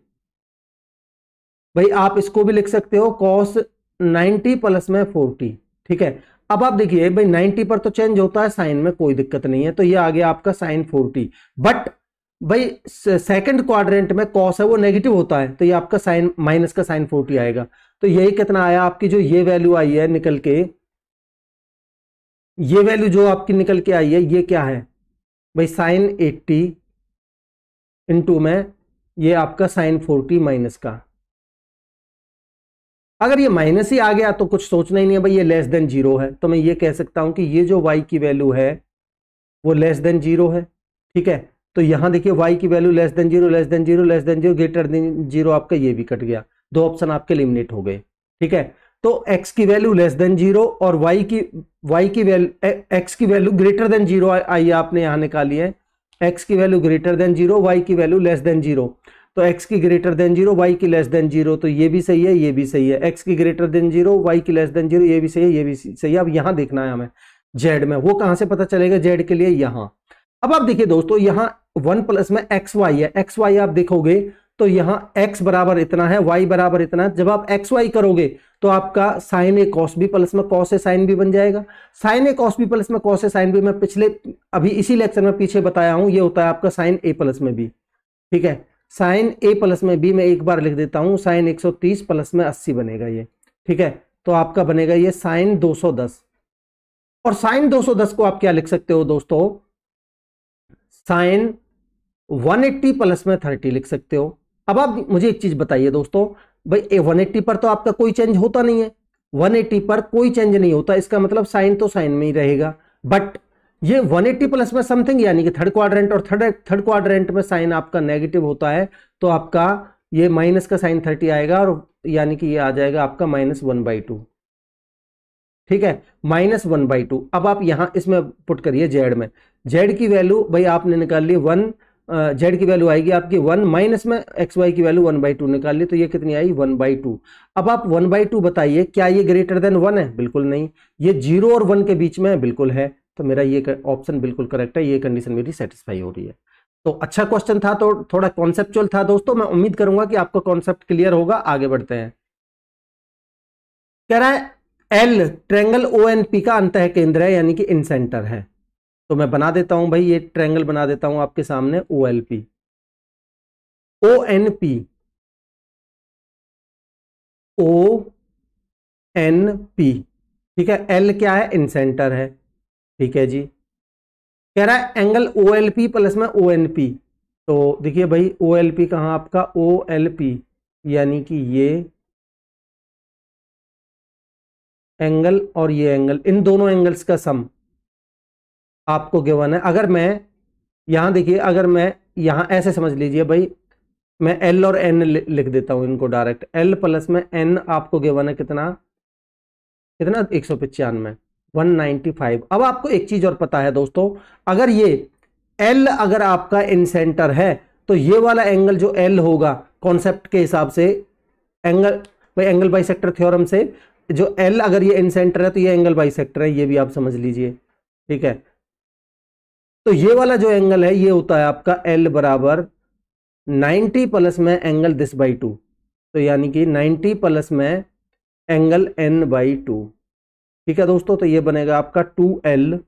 भाई आप इसको भी लिख सकते हो कॉस नाइनटी प्लस में फोर्टी ठीक है अब आप देखिए भाई 90 पर तो चेंज होता है साइन में कोई दिक्कत नहीं है तो ये आ गया आपका साइन 40 बट भाई सेकंड क्वाड्रेंट में कॉस है वो नेगेटिव होता है तो ये आपका साइन माइनस का साइन 40 आएगा तो यही कितना आया आपकी जो ये वैल्यू आई है निकल के ये वैल्यू जो आपकी निकल के आई है ये क्या है भाई साइन 80 इंटू में ये आपका साइन फोर्टी माइनस का अगर ये माइनस ही आ गया तो कुछ सोचना ही नहीं है भाई ये लेस देन जीरो है तो मैं ये कह सकता हूं कि ये जो वाई की वैल्यू है वो लेस देन जीरो है ठीक है तो यहां देखिए वाई की value less than zero less than zero less than zero greater than zero आपका ये भी कट गया दो ऑप्शन आपके लिमिनेट हो गए ठीक है तो एक्स की वैल्यू लेस देन जीरो और वाई की वाई की वैल्यू एक्स की वैल्यू ग्रेटर देन जीरो आई आपने यहां निकाली है एक्स की value greater than zero y की वैल्यू लेस देन जीरो तो x की ग्रेटर देन जीरो y की लेस देन जीरो तो ये भी सही है ये भी सही है x की ग्रेटर देन जीरो y की लेस देन जीरो ये भी सही है ये भी सही है अब यहां देखना है हमें z में वो कहां से पता चलेगा z के लिए यहां अब आप देखिए दोस्तों यहाँ वन प्लस में एक्स वाई है एक्स वाई आप देखोगे तो यहाँ x बराबर इतना है y बराबर इतना है जब आप एक्स वाई करोगे तो आपका sine A cos B plus में कॉस ए साइन बी बन जाएगा sine A cos B plus में कॉस ए साइन बी मैं पिछले अभी इसी लेक्चर में पीछे बताया हूं ये होता है आपका साइन ए प्लस में बी ठीक है साइन ए प्लस में बी मैं एक बार लिख देता हूँ साइन 130 प्लस में 80 बनेगा ये ठीक है तो आपका बनेगा ये साइन 210 और साइन 210 को आप क्या लिख सकते हो दोस्तों साइन 180 प्लस में 30 लिख सकते हो अब आप मुझे एक चीज बताइए दोस्तों भाई वन एट्टी पर तो आपका कोई चेंज होता नहीं है 180 पर कोई चेंज नहीं होता इसका मतलब साइन तो साइन में ही रहेगा बट ये 180 प्लस में समथिंग यानी कि थर्ड क्वाड्रेंट और थर्ड थर्ड क्वाड्रेंट में साइन आपका नेगेटिव होता है तो आपका ये माइनस का साइन 30 आएगा और यानी कि ये आ जाएगा आपका माइनस वन बाई टू ठीक है माइनस वन बाई टू अब आप यहां इसमें पुट करिए जेड में जेड की वैल्यू भाई आपने निकाल ली वन जेड की वैल्यू आएगी आपकी वन माइनस में एक्स वाई की वैल्यू वन बाई टू निकाल ली तो ये कितनी आई वन बाई टू अब आप वन बाई टू बताइए क्या ये ग्रेटर देन वन है बिल्कुल नहीं ये जीरो और वन के बीच में है बिल्कुल है तो मेरा ये ऑप्शन बिल्कुल करेक्ट है ये कंडीशन मेरी सेटिस्फाई हो रही है तो अच्छा क्वेश्चन था तो थोड़ा कॉन्सेप्चुअल था दोस्तों मैं उम्मीद करूंगा कि आपको कॉन्सेप्ट क्लियर होगा आगे बढ़ते हैं कह रहा है L triangle O N P का अंत केंद्र है यानी कि इन सेंटर है तो मैं बना देता हूं भाई ये ट्रेंगल बना देता हूं आपके सामने O L P O N P O N P ठीक है एल क्या है इन सेंटर है ठीक है जी कह रहा है angle O L P plus में ओ एन पी तो देखिए भाई ओ एल पी कहा आपका ओ एल पी यानी कि ये एंगल और ये एंगल इन दोनों एंगल्स का सम आपको गिवन है अगर मैं यहां देखिए अगर मैं यहां ऐसे समझ लीजिए भाई मैं एल और एन लिख देता हूं इनको डायरेक्ट एल प्लस में एन आपको गिवन है कितना कितना एक सौ पचानवे 195 अब आपको एक चीज और पता है दोस्तों अगर ये एल अगर आपका इन सेंटर है तो ये वाला एंगल जो एल होगा कॉन्सेप्ट के हिसाब से एंगल भाई एंगल बाई सेक्टर थ्योरम से जो एल अगर ये इन सेंटर है तो ये एंगल बाई सेक्टर है ये भी आप समझ लीजिए ठीक है तो ये वाला जो एंगल है ये होता है आपका एल बराबर 90 प्लस में एंगल दिस बाई टू तो यानी कि 90 प्लस में एंगल एन बाई टू ठीक है दोस्तों तो ये बनेगा आपका two L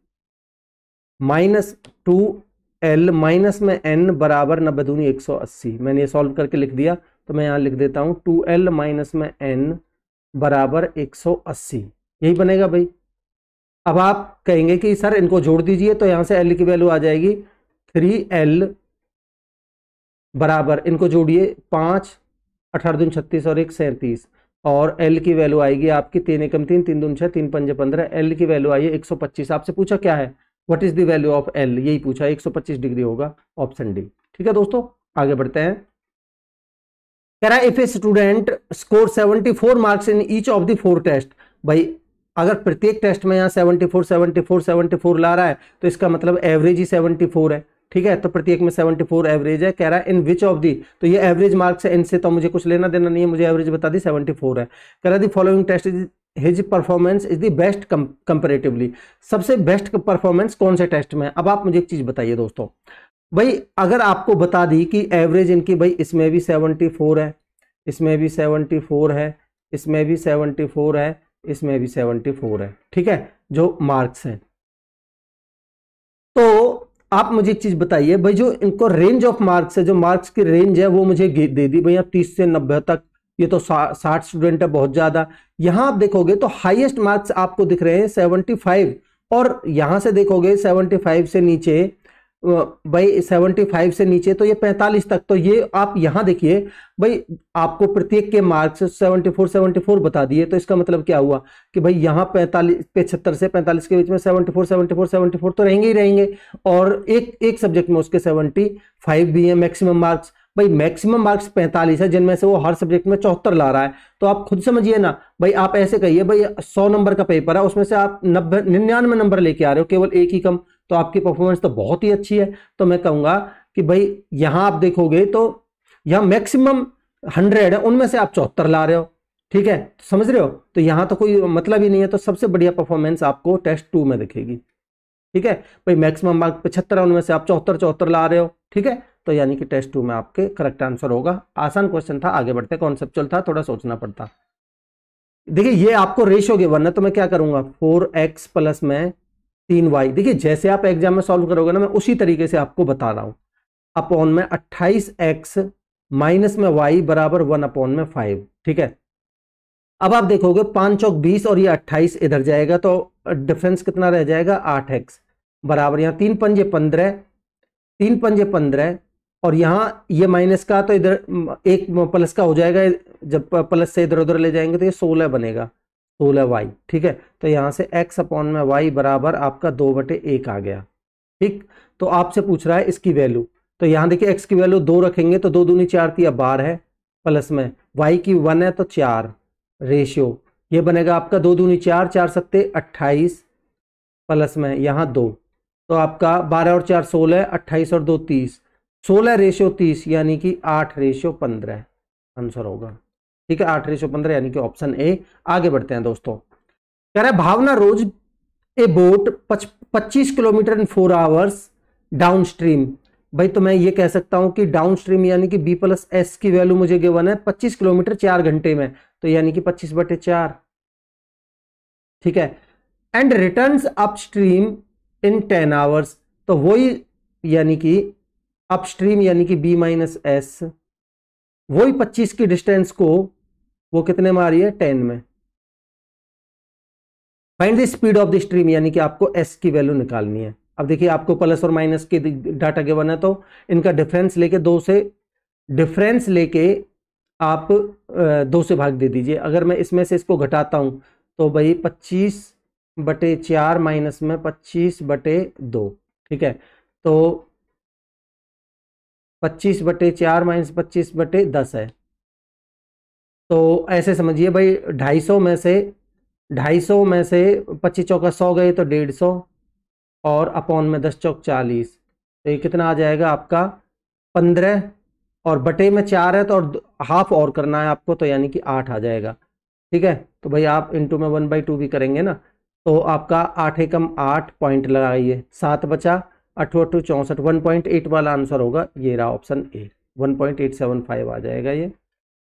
minus two L minus में एन बराबर नब्बे दूनी एक सौ अस्सी मैंने ये सॉल्व करके लिख दिया तो मैं यहाँ लिख देता हूँ टू एल माइनस में एन बराबर एक सौ अस्सी यही बनेगा भाई अब आप कहेंगे कि सर इनको जोड़ दीजिए तो यहाँ से एल की वैल्यू आ जाएगी थ्री एल बराबर इनको जोड़िए पाँच अठारह दून छत्तीस और एक सैंतीस और एल की वैल्यू आएगी आपकी तीन एकम तीन तीन दून छः तीन पंजे पंद्रह एल की वैल्यू आई है एक सौ पच्चीस आपसे पूछा क्या है what is the value of L यही पूछा एक सौ पच्चीस डिग्री होगा ऑप्शन डी ठीक है दोस्तों आगे बढ़ते हैं कह रहा है if a student score four marks in each of the four test भाई अगर प्रत्येक टेस्ट में यहाँ फोर 74 फोर ला रहा है तो इसका मतलब एवरेज ही फोर है ठीक है तो प्रत्येक में 74 एवरेज है कह रहा है इन विच ऑफ दी तो ये एवरेज मार्क्स है इनसे तो मुझे कुछ लेना देना नहीं है मुझे एवरेज बता दी 74 है कह रहा the following test is his performance is the best comparatively सबसे बेस्ट परफॉर्मेंस कौन से टेस्ट में अब आप मुझे एक चीज़ बताइए दोस्तों भाई अगर आपको बता दी कि एवरेज इनकी भाई इसमें भी फोर है इसमें भी फोर है इसमें भी फोर है इसमें भी फोर है ठीक है जो मार्क्स हैं तो आप मुझे एक चीज बताइए भाई जो इनको रेंज ऑफ मार्क्स है जो मार्क्स की रेंज है वो मुझे दे दी भैया तीस से नब्बे तक ये तो साठ स्टूडेंट है बहुत ज्यादा यहां आप देखोगे तो हाईएस्ट मार्क्स आपको दिख रहे हैं सेवनटी फाइव और यहां से देखोगे सेवनटी फाइव से नीचे भाई सेवेंटी फाइव से नीचे तो ये पैंतालीस तक तो ये आप यहाँ देखिए भाई आपको प्रत्येक के marks seventy four seventy four बता दिए तो इसका मतलब क्या हुआ कि भाई यहाँ पैंतालीस पचहत्तर से पैंतालीस के बीच में seventy four seventy four seventy four तो रहेंगे ही रहेंगे और एक एक सब्जेक्ट में उसके सेवेंटी फाइव भी है मैक्सिमम मार्क्स भाई मैक्सिमम मार्क्स 45 है जिनमें से वो हर सब्जेक्ट में चौहत्तर ला रहा है तो आप खुद समझिए ना भाई आप ऐसे कहिए भाई सौ नंबर का पेपर है उसमें से आप नब्बे निन्यानवे नंबर लेके आ रहे हो केवल एक ही कम तो आपकी परफॉर्मेंस तो बहुत ही अच्छी है तो मैं कहूंगा कि भाई यहां आप देखोगे तो यहाँ मैक्सिमम हंड्रेड है उनमें से आप चौहत्तर ला रहे हो ठीक है तो समझ रहे हो तो यहां तो कोई मतलब ही नहीं है तो सबसे बढ़िया परफॉर्मेंस आपको टेस्ट टू में दिखेगी ठीक है भाई मैक्सिमम मार्क पचहत्तर उनमें से आप चौहत्तर चौहत्तर ला रहे हो ठीक है तो यानी कि टेस्ट टू में आपके करेक्ट आंसर होगा आसान क्वेश्चन था आगे बढ़ते कॉन्सेप्चुअल था थोड़ा सोचना पड़ता देखिए ये आपको रेशियो के वरना तो मैं क्या करूंगा फोर एक्स प्लस में तीन वाई देखिए जैसे आप एग्जाम में सॉल्व करोगे ना मैं उसी तरीके से आपको बता रहा हूँ अपॉन में अट्ठाइस एक्स माइनस में वाई बराबर वन अपॉन में फाइव ठीक है अब आप देखोगे पाँच चौक बीस और ये अट्ठाइस इधर जाएगा तो डिफरेंस कितना रह जाएगा आठ एक्स बराबर यहाँ तीन पंजे पंद्रह तीन पंजे पंद्रह और यहाँ ये माइनस का तो इधर एक प्लस का हो जाएगा जब प्लस से इधर उधर ले जाएंगे तो ये सोलह बनेगा सोलह वाई ठीक है तो यहाँ से एक्स अपॉन में वाई बराबर आपका दो बटे एक आ गया ठीक तो आपसे पूछ रहा है इसकी वैल्यू तो यहाँ देखिए एक्स की वैल्यू दो रखेंगे तो दो दूनी चार थी अब बार है प्लस में वाई की वन है तो चार रेशियो ये बनेगा आपका दो दूनी चार चार सत्ते अट्ठाईस प्लस में यहाँ दो तो आपका बारह और चार सोलह अट्ठाईस और दो तीस सोलह रेशियो तीस यानी कि आठ रेशियो पंद्रह आंसर होगा ठीक है आठ रेशो पंद्रह यानी कि ऑप्शन ए आगे बढ़ते हैं दोस्तों कह रहे भावना रोज ए बोट पच, पच्चीस kilometre in four hours downstream भाई तो मैं ये कह सकता हूं कि डाउन स्ट्रीम यानी कि बी प्लस एस की वैल्यू मुझे गिवन है पच्चीस किलोमीटर चार घंटे में तो यानी कि पच्चीस बटे चार ठीक है and return upstream in ten hours तो वही यानी कि अपस्ट्रीम यानी कि बी माइनस एस वही पच्चीस की डिस्टेंस को वो कितने में आ रही है टेन में find the speed of the stream यानी कि आपको एस की वैल्यू निकालनी है अब देखिए आपको प्लस और माइनस के डाटा के बना तो इनका डिफरेंस लेके दो से डिफरेंस लेके आप दो से भाग दे दीजिए अगर मैं इसमें से इसको घटाता हूं तो भाई पच्चीस बटे चार माइनस में पच्चीस बटे दो ठीक है तो पच्चीस बटे चार माइनस पच्चीस बटे दस है तो ऐसे समझिए भाई ढाई सौ में से ढाई सौ में से पच्चीस चौका सौ गए तो डेढ़ सौ और अपॉन में दस चौक चालीस तो ये कितना आ जाएगा आपका पंद्रह और बटे में चार है तो और हाफ और करना है आपको तो यानी कि आठ आ जाएगा ठीक है तो भाई आप इंटू में वन बाई टू भी करेंगे ना तो आपका आठ एकम आठ पॉइंट लगाइए सात बचा अठू अठू चौंसठ वन पॉइंट एट वाला आंसर होगा ये रहा option A one point eight seven five आ जाएगा ये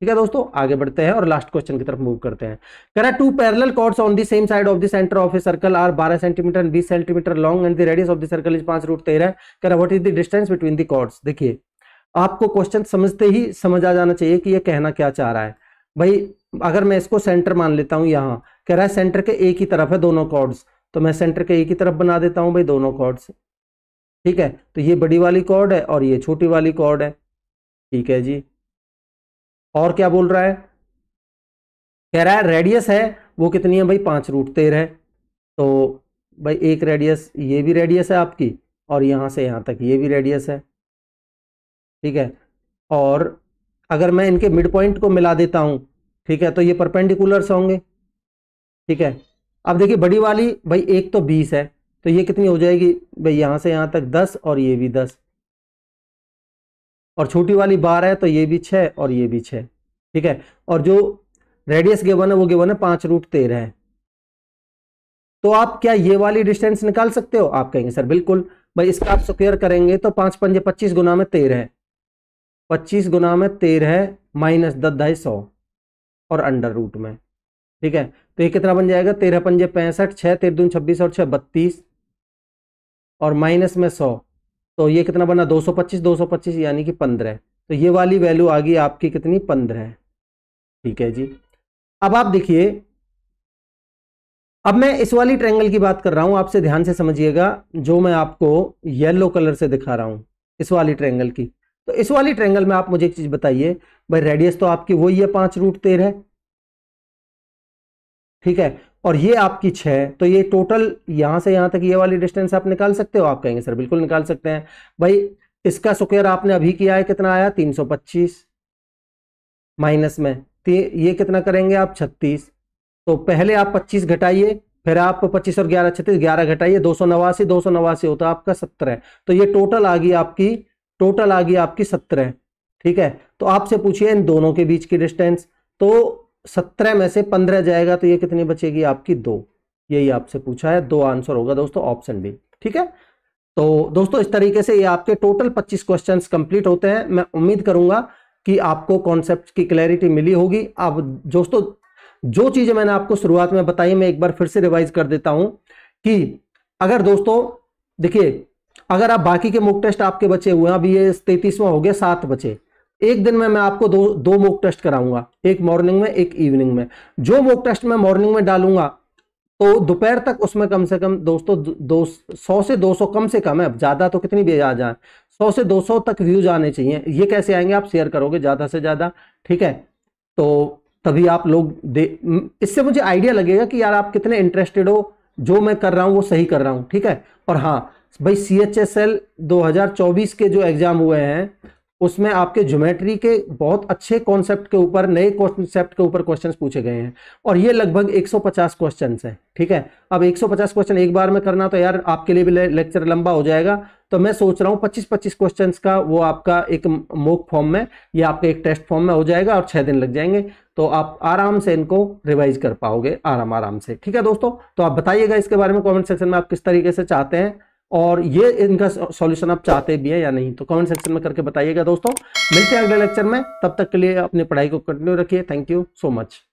ठीक है दोस्तों आगे बढ़ते हैं और लास्ट क्वेश्चन की तरफ मूव करते हैं है two parallel chords on the same side of the centre of a circle are 12 centimetre and 20 centimetre long and the radius of the circle is पांच रूट तेरह करा what is the distance between the chords देखिए आपको question समझते ही समझ आ जाना चाहिए कि ये कहना क्या चाह रहा है भाई अगर मैं इसको सेंटर मान लेता हूं यहाँ कह रहा है सेंटर के एक ही तरफ है दोनों कॉर्ड्स तो मैं सेंटर के एक ही तरफ बना देता हूं भाई दोनों कॉर्ड्स ठीक है तो ये बड़ी वाली कॉर्ड है और ये छोटी वाली कॉर्ड है ठीक है जी और क्या बोल रहा है कह रहा है रेडियस है वो कितनी है भाई पांच रूट तेरह तो भाई एक रेडियस ये भी रेडियस है आपकी और यहां से यहां तक ये भी रेडियस है ठीक है और अगर मैं इनके मिड पॉइंट को मिला देता हूं ठीक है तो ये परपेंडिकुलर्स होंगे ठीक है अब देखिए बड़ी वाली भाई एक तो बीस है तो ये कितनी हो जाएगी भाई यहां से यहां तक दस और ये भी दस और छोटी वाली बार है तो ये भी छः और ये भी छः ठीक है और जो रेडियस गेवन है वो गेवन है पांच रूट तेरह है तो आप क्या ये वाली डिस्टेंस निकाल सकते हो आप कहेंगे सर बिल्कुल भाई इसका आप स्क्वेयर करेंगे तो पांच पंजे पच्चीस गुना में तेरह है पच्चीस गुना में तेरह है माइनस दस दाई सौ और अंडर रूट में ठीक है तो ये कितना बन जाएगा तेरह पंजे पैंसठ छः तेरह दून छब्बीस और छः बत्तीस और माइनस में सौ तो ये कितना बना 225 225 यानी कि 15 तो ये वाली वैल्यू आ गई आपकी कितनी 15 ठीक है जी अब आप देखिए अब मैं इस वाली ट्रेंगल की बात कर रहा हूं आपसे ध्यान से समझिएगा जो मैं आपको येलो कलर से दिखा रहा हूं इस वाली ट्रेंगल की तो इस वाली ट्रेंगल में आप मुझे एक चीज बताइए भाई रेडियस तो आपकी वही है पांच रूट तेरह ठीक है और ये आपकी छः तो ये टोटल यहाँ से यहाँ तक ये वाली डिस्टेंस आप निकाल सकते हो आप कहेंगे सर बिल्कुल निकाल सकते हैं भाई इसका स्क्वायर आपने अभी किया है कितना आया 325 माइनस में ये कितना करेंगे आप 36 तो पहले आप 25 घटाइए फिर आप 25 और 11 छत्तीस 11 घटाइए दो सौ नवासी दो सौ नवासी होता है आपका सत्रह तो ये टोटल आ गई आपकी टोटल आ गई आपकी सत्रह ठीक है तो आपसे पूछिए इन दोनों के बीच की डिस्टेंस तो सत्रह में से पंद्रह जाएगा तो ये कितनी बचेगी आपकी दो यही आपसे पूछा है दो आंसर होगा दोस्तों ऑप्शन बी ठीक है तो दोस्तों इस तरीके से ये आपके टोटल पच्चीस क्वेश्चन कंप्लीट होते हैं मैं उम्मीद करूंगा कि आपको कॉन्सेप्ट की क्लैरिटी मिली होगी अब दोस्तों जो चीजें मैंने आपको शुरुआत में बताई मैं एक बार फिर से रिवाइज कर देता हूं कि अगर दोस्तों देखिए अगर आप बाकी के मुक टेस्ट आपके बचे हुए हैं अभी ये तैतीसवां हो गया सात बचे एक दिन में मैं आपको दो दो मोक टेस्ट कराऊंगा एक मॉर्निंग में एक इवनिंग में जो मोक टेस्ट मैं मॉर्निंग में डालूंगा तो दोपहर तक उसमें कम से कम दोस्तों दो सौ से दो सौ कम से कम है ज़्यादा तो कितनी भी आ जाए सौ से दो सौ तक व्यूज आने चाहिए ये कैसे आएंगे आप शेयर करोगे ज़्यादा से ज़्यादा ठीक है तो तभी आप लोग दे इससे मुझे आइडिया लगेगा कि यार आप कितने इंटरेस्टेड हो जो मैं कर रहा हूँ वो सही कर रहा हूँ ठीक है और हाँ भाई सी एच एस एल दो के जो एग्ज़ाम हुए हैं उसमें आपके ज्योमेट्री के बहुत अच्छे कॉन्सेप्ट के ऊपर नए कॉन्सेप्ट के ऊपर क्वेश्चन पूछे गए हैं और ये लगभग 150 क्वेश्चंस हैं ठीक है अब 150 क्वेश्चन एक बार में करना तो यार आपके लिए भी लेक्चर लंबा हो जाएगा तो मैं सोच रहा हूँ 25-25 क्वेश्चन का वो आपका एक मोक फॉर्म में या आपके एक टेस्ट फॉर्म में हो जाएगा और छः दिन लग जाएंगे तो आप आराम से इनको रिवाइज कर पाओगे आराम आराम से ठीक है दोस्तों तो आप बताइएगा इसके बारे में कॉमेंट सेक्शन में आप किस तरीके से चाहते हैं और ये इनका सॉल्यूशन आप चाहते भी है या नहीं तो कमेंट सेक्शन में करके बताइएगा दोस्तों मिलते हैं अगले लेक्चर में तब तक के लिए अपनी पढ़ाई को कंटिन्यू रखिए थैंक यू सो मच